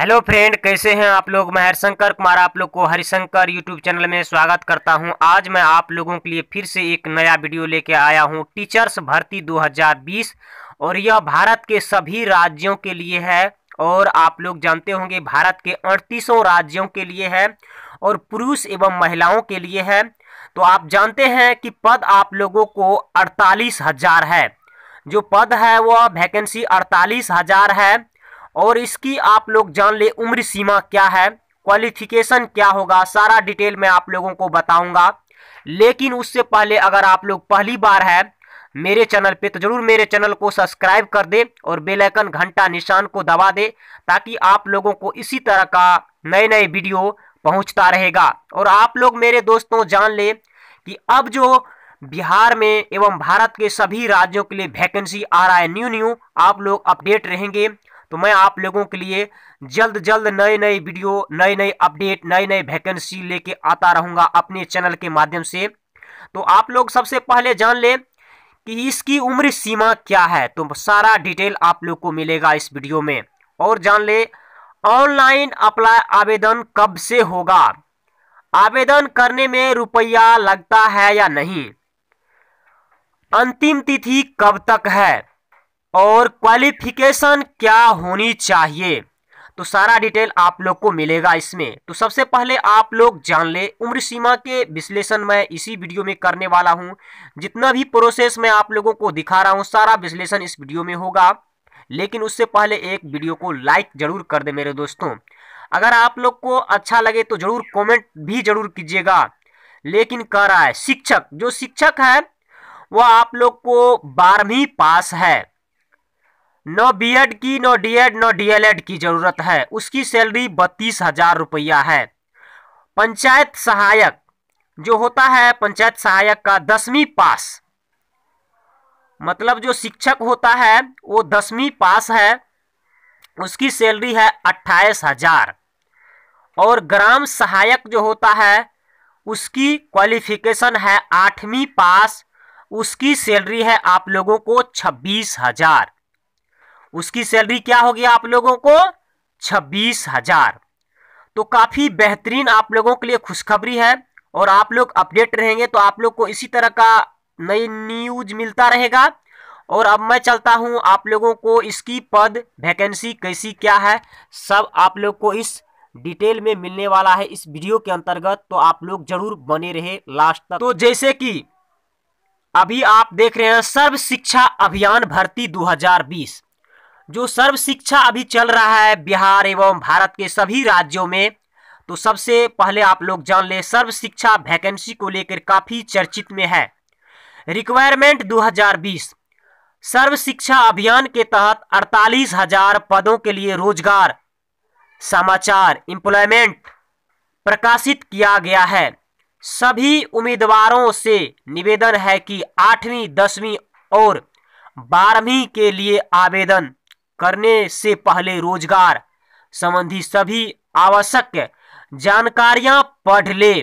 hello friend कैसे हैं आप लोग मैं हरिशंकर कुमार आप लोग को हरिशंकर यूट्यूब चैनल में स्वागत करता हूं आज मैं आप लोगों के लिए फिर से एक नया वीडियो लेके आया हूं टीचर्स भर्ती 2020 और यह भारत के सभी राज्यों के लिए है और आप लोग जानते होंगे भारत के अड़तीसों राज्यों के लिए है और पुरुष एवं महिलाओं के लिए है तो आप जानते हैं कि पद आप लोगों को अड़तालीस है जो पद है वह वैकेंसी अड़तालीस है और इसकी आप लोग जान ले उम्र सीमा क्या है क्वालिफिकेशन क्या होगा सारा डिटेल मैं आप लोगों को बताऊंगा लेकिन उससे पहले अगर आप लोग पहली बार है मेरे चैनल पे तो जरूर मेरे चैनल को सब्सक्राइब कर दे और बेल आइकन घंटा निशान को दबा दे ताकि आप लोगों को इसी तरह का नए नए वीडियो पहुंचता रहेगा और आप लोग मेरे दोस्तों जान ले कि अब जो बिहार में एवं भारत के सभी राज्यों के लिए वैकेंसी आ रहा है न्यू न्यू आप लोग अपडेट रहेंगे तो मैं आप लोगों के लिए जल्द जल्द नए नए वीडियो नए नए अपडेट नए नए वैकेंसी लेके आता रहूंगा अपने चैनल के माध्यम से तो आप लोग सबसे पहले जान लें कि इसकी उम्र सीमा क्या है तो सारा डिटेल आप लोग को मिलेगा इस वीडियो में और जान ले ऑनलाइन अप्लाई आवेदन कब से होगा आवेदन करने में रुपया लगता है या नहीं अंतिम तिथि कब तक है और क्वालिफिकेशन क्या होनी चाहिए तो सारा डिटेल आप लोग को मिलेगा इसमें तो सबसे पहले आप लोग जान ले उम्र सीमा के विश्लेषण मैं इसी वीडियो में करने वाला हूं जितना भी प्रोसेस मैं आप लोगों को दिखा रहा हूं सारा विश्लेषण इस वीडियो में होगा लेकिन उससे पहले एक वीडियो को लाइक जरूर कर दे मेरे दोस्तों अगर आप लोग को अच्छा लगे तो जरूर कॉमेंट भी जरूर कीजिएगा लेकिन कह रहा है शिक्षक जो शिक्षक है वह आप लोग को बारहवीं पास है नो बीएड की नो डीएड नो डीएलएड की जरूरत है उसकी सैलरी बत्तीस हजार रुपया है पंचायत सहायक जो होता है पंचायत सहायक का दसवीं पास मतलब जो शिक्षक होता है वो दसवीं पास है उसकी सैलरी है अट्ठाईस हजार और ग्राम सहायक जो होता है उसकी क्वालिफिकेशन है आठवीं पास उसकी सैलरी है आप लोगों को छब्बीस हजार उसकी सैलरी क्या होगी आप लोगों को छब्बीस हजार तो काफ़ी बेहतरीन आप लोगों के लिए खुशखबरी है और आप लोग अपडेट रहेंगे तो आप लोग को इसी तरह का नई न्यूज मिलता रहेगा और अब मैं चलता हूं आप लोगों को इसकी पद वैकेंसी कैसी क्या है सब आप लोग को इस डिटेल में मिलने वाला है इस वीडियो के अंतर्गत तो आप लोग जरूर बने रहे लास्ट तक तो जैसे कि अभी आप देख रहे हैं सर्व शिक्षा अभियान भर्ती 2020 जो सर्व शिक्षा अभी चल रहा है बिहार एवं भारत के सभी राज्यों में तो सबसे पहले आप लोग जान ले सर्व शिक्षा वैकेंसी को लेकर काफ़ी चर्चित में है रिक्वायरमेंट 2020 सर्व शिक्षा अभियान के तहत अड़तालीस हजार पदों के लिए रोजगार समाचार एम्प्लॉयमेंट प्रकाशित किया गया है सभी उम्मीदवारों से निवेदन है कि आठवीं दसवीं और बारहवीं के लिए आवेदन करने से पहले रोजगार संबंधी सभी आवश्यक जानकारियां पढ़ ले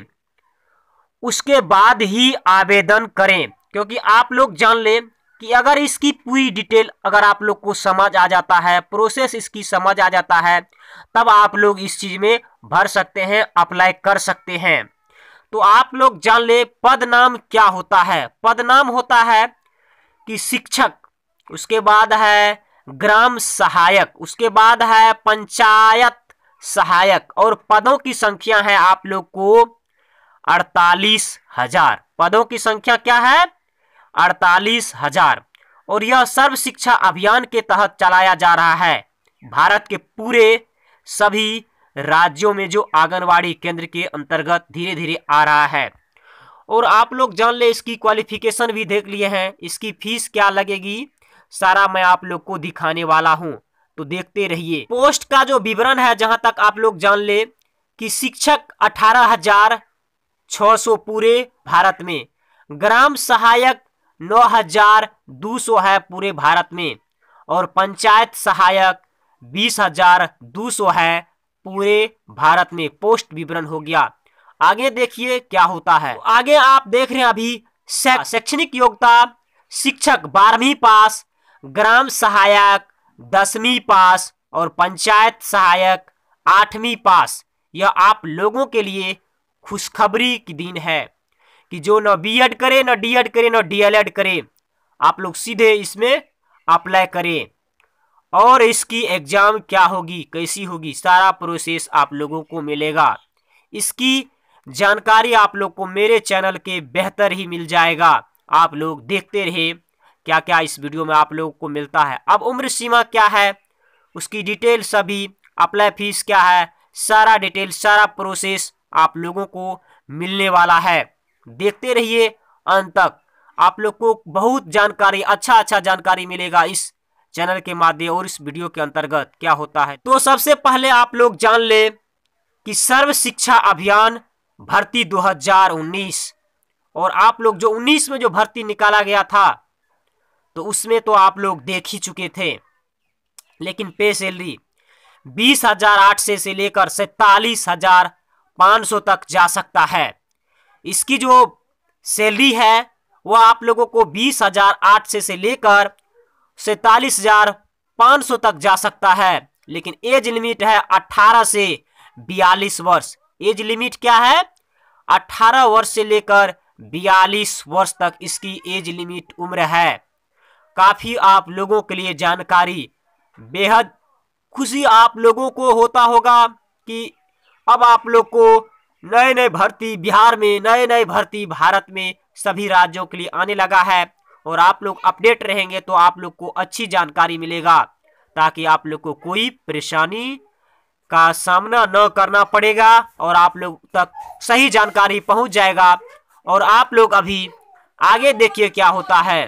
उसके बाद ही आवेदन करें क्योंकि आप लोग जान लें कि अगर इसकी पूरी डिटेल अगर आप लोग को समझ आ जाता है प्रोसेस इसकी समझ आ जाता है तब आप लोग इस चीज़ में भर सकते हैं अप्लाई कर सकते हैं तो आप लोग जान ले पद नाम क्या होता है पद नाम होता है कि शिक्षक उसके बाद है ग्राम सहायक उसके बाद है पंचायत सहायक और पदों की संख्या है आप लोग को अड़तालीस हजार पदों की संख्या क्या है अड़तालीस हजार और यह सर्व शिक्षा अभियान के तहत चलाया जा रहा है भारत के पूरे सभी राज्यों में जो आंगनवाड़ी केंद्र के अंतर्गत धीरे धीरे आ रहा है और आप लोग जान ले इसकी क्वालिफिकेशन भी देख लिए हैं इसकी फीस क्या लगेगी सारा मैं आप लोग को दिखाने वाला हूँ तो देखते रहिए पोस्ट का जो विवरण है जहाँ तक आप लोग जान ले कि शिक्षक अठारह हजार छः सौ पूरे भारत में ग्राम सहायक नौ हजार दो सौ है पूरे भारत में और पंचायत सहायक बीस हजार दो सौ है पूरे भारत में पोस्ट विवरण हो गया आगे देखिए क्या होता है आगे आप देख रहे हैं अभी शैक्षणिक योग्यता शिक्षक बारहवीं पास ग्राम सहायक दसवीं पास और पंचायत सहायक आठवीं पास यह आप लोगों के लिए खुशखबरी की दिन है कि जो ना बीएड करे ना डीएड करे ना डीएलएड करे आप लोग सीधे इसमें अप्लाई करें और इसकी एग्ज़ाम क्या होगी कैसी होगी सारा प्रोसेस आप लोगों को मिलेगा इसकी जानकारी आप लोग को मेरे चैनल के बेहतर ही मिल जाएगा आप लोग देखते रहे क्या क्या इस वीडियो में आप लोगों को मिलता है अब उम्र सीमा क्या है उसकी डिटेल सभी अप्लाई फीस क्या है सारा डिटेल सारा प्रोसेस आप लोगों को मिलने वाला है देखते रहिए अंत तक आप लोग को बहुत जानकारी अच्छा अच्छा जानकारी मिलेगा इस चैनल के माध्यम और इस वीडियो के अंतर्गत क्या होता है तो सबसे पहले आप लोग जान ले कि सर्व शिक्षा अभियान भर्ती 2019 और आप लोग जो 19 में जो भर्ती निकाला गया था तो उसमें तो आप लोग देख ही चुके थे लेकिन पे सैलरी बीस हजार आठ से, से लेकर सैतालीस हजार पाँच सौ तक जा सकता है इसकी जो सैलरी है वह आप लोगों को बीस हजार आठ से, से लेकर सैतालीस हजार पाँच सौ तक जा सकता है लेकिन एज लिमिट है अट्ठारह से बयालीस वर्ष एज लिमिट क्या है अट्ठारह वर्ष से लेकर बयालीस वर्ष तक इसकी एज लिमिट उम्र है काफ़ी आप लोगों के लिए जानकारी बेहद खुशी आप लोगों को होता होगा कि अब आप लोग को नए नए भर्ती बिहार में नए नए भर्ती भारत में सभी राज्यों के लिए आने लगा है और आप लोग अपडेट रहेंगे तो आप लोग को अच्छी जानकारी मिलेगा ताकि आप लोग को कोई परेशानी का सामना न करना पड़ेगा और आप लोग तक सही जानकारी पहुंच जाएगा और आप लोग अभी आगे देखिए क्या होता है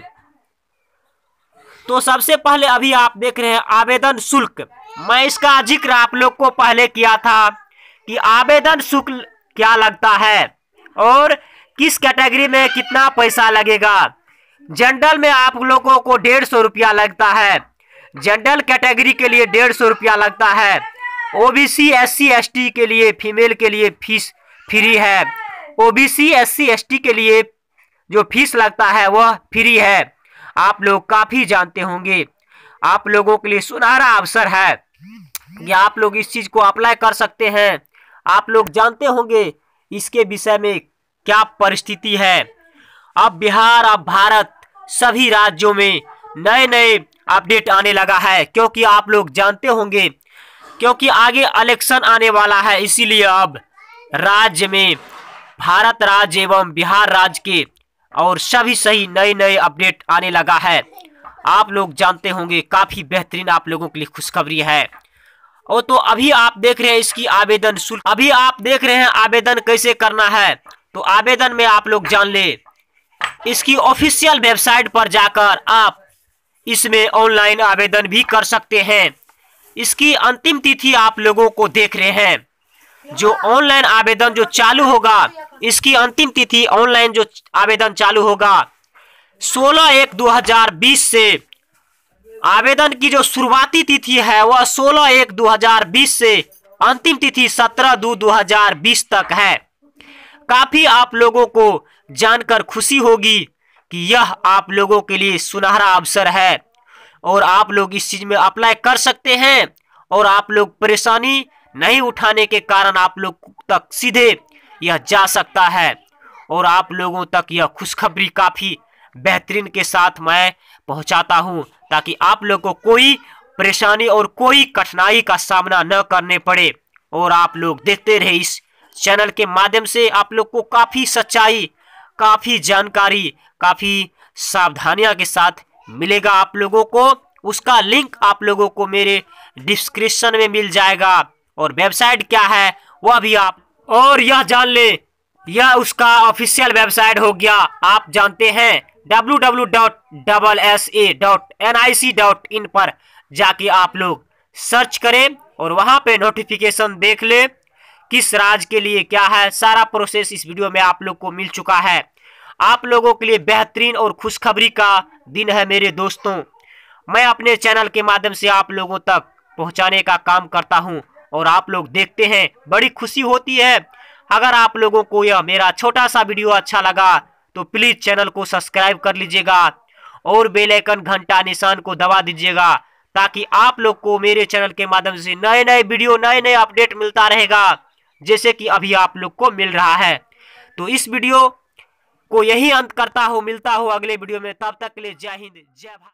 तो सबसे पहले अभी आप देख रहे हैं आवेदन शुल्क मैं इसका जिक्र आप लोग को पहले किया था कि आवेदन शुल्क क्या लगता है और किस कैटेगरी में कितना पैसा लगेगा जनरल में आप लोगों को डेढ़ सौ रुपया लगता है जनरल कैटेगरी के लिए डेढ़ सौ रुपया लगता है ओबीसी एससी एसटी के लिए फीमेल के लिए फीस फ्री है ओबीसी एससी एसटी के लिए जो फीस लगता है वह फ्री है आप लोग काफ़ी जानते होंगे आप लोगों के लिए सुनहरा अवसर है कि आप लोग इस चीज़ को अप्लाई कर सकते हैं आप लोग जानते होंगे इसके विषय में क्या परिस्थिति है अब बिहार अब भारत सभी राज्यों में नए नए अपडेट आने लगा है क्योंकि आप लोग जानते होंगे क्योंकि आगे इलेक्शन आने वाला है इसीलिए अब राज्य में भारत राज्य एवं बिहार राज्य के और सभी सही नए नए अपडेट आने लगा है आप लोग जानते होंगे काफ़ी बेहतरीन आप लोगों के लिए खुशखबरी है और तो अभी आप देख रहे हैं इसकी आवेदन शुल्क अभी आप देख रहे हैं आवेदन कैसे करना है तो आवेदन में आप लोग जान ले इसकी ऑफिशियल वेबसाइट पर जाकर आप इसमें ऑनलाइन आवेदन भी कर सकते हैं इसकी अंतिम तिथि आप लोगों को देख रहे हैं जो ऑनलाइन आवेदन जो चालू होगा इसकी अंतिम तिथि ऑनलाइन जो आवेदन चालू होगा 16 एक 2020 से आवेदन की जो शुरुआती तिथि है वह 16 एक 2020 से अंतिम तिथि 17 दो 2020 तक है काफ़ी आप लोगों को जानकर खुशी होगी कि यह आप लोगों के लिए सुनहरा अवसर है और आप लोग इस चीज़ में अप्लाई कर सकते हैं और आप लोग परेशानी नहीं उठाने के कारण आप लोग तक सीधे यह जा सकता है और आप लोगों तक यह खुशखबरी काफ़ी बेहतरीन के साथ मैं पहुंचाता हूं ताकि आप लोग को कोई परेशानी और कोई कठिनाई का सामना न करने पड़े और आप लोग देखते रहे इस चैनल के माध्यम से आप लोग को काफ़ी सच्चाई काफ़ी जानकारी काफ़ी सावधानियां के साथ मिलेगा आप लोगों को उसका लिंक आप लोगों को मेरे डिस्क्रिप्शन में मिल जाएगा और वेबसाइट क्या है वह भी आप और यह जान लें यह उसका ऑफिशियल वेबसाइट हो गया आप जानते हैं W W dot double S A dot N I C dot in पर जाके आप लोग सर्च करें और वहाँ पे नोटिफिकेशन देख लें किस राज के लिए क्या है सारा प्रोसेस इस वीडियो में आप लोग को मिल चुका है आप लोगों के लिए बेहतरीन और खुशखबरी का दिन है मेरे दोस्तों मैं अपने चैनल के माध्यम से आप लोगों तक पहुँचाने का काम करता हूँ और आप लोग देखते हैं बड़ी खुशी होती है अगर आप लोगों को यह मेरा छोटा सा वीडियो अच्छा लगा तो प्लीज़ चैनल को सब्सक्राइब कर लीजिएगा और बेलाइकन घंटा निशान को दबा दीजिएगा ताकि आप लोग को मेरे चैनल के माध्यम से नए नए वीडियो नए नए अपडेट मिलता रहेगा जैसे कि अभी आप लोग को मिल रहा है तो इस वीडियो को यही अंत करता हूँ मिलता हूँ अगले वीडियो में तब तक के लिए जय हिंद जय भारत